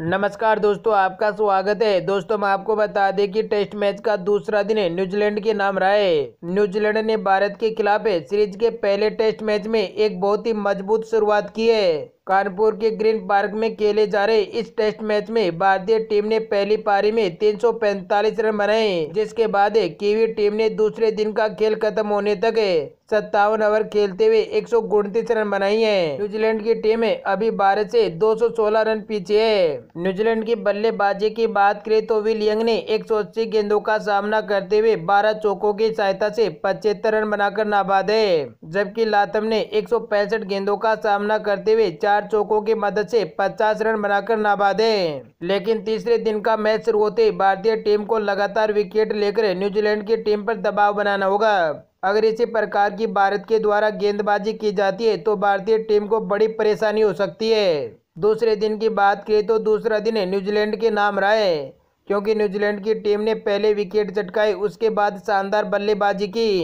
नमस्कार दोस्तों आपका स्वागत है दोस्तों मैं आपको बता दें कि टेस्ट मैच का दूसरा दिन है न्यूजीलैंड के नाम रहा है न्यूजीलैंड ने भारत के खिलाफ सीरीज के पहले टेस्ट मैच में एक बहुत ही मजबूत शुरुआत की है कानपुर के ग्रीन पार्क में खेले जा रहे इस टेस्ट मैच में भारतीय टीम ने पहली पारी में 345 रन बनाए जिसके बाद कीवी टीम ने दूसरे दिन का खेल खत्म होने तक सत्तावन ओवर खेलते हुए एक रन बनाई है न्यूजीलैंड की टीम अभी भारत से 216 रन पीछे है न्यूजीलैंड की बल्लेबाजी की बात करें तो विलियंग ने एक गेंदों का सामना करते हुए 12 चौकों की सहायता से 75 रन बनाकर नाबाद है जबकि लातम ने एक गेंदों का सामना करते हुए चार चौकों की मदद से 50 रन बनाकर नाबाद है लेकिन तीसरे दिन का मैच शुरू होते भारतीय टीम को लगातार विकेट लेकर न्यूजीलैंड की टीम पर दबाव बनाना होगा अगर इसी प्रकार की भारत के द्वारा गेंदबाजी की जाती है तो भारतीय टीम को बड़ी परेशानी हो सकती है दूसरे दिन की बात करें तो दूसरा दिन न्यूजीलैंड के नाम रहा है क्योंकि न्यूजीलैंड की टीम ने पहले विकेट चटकाए उसके बाद शानदार बल्लेबाजी की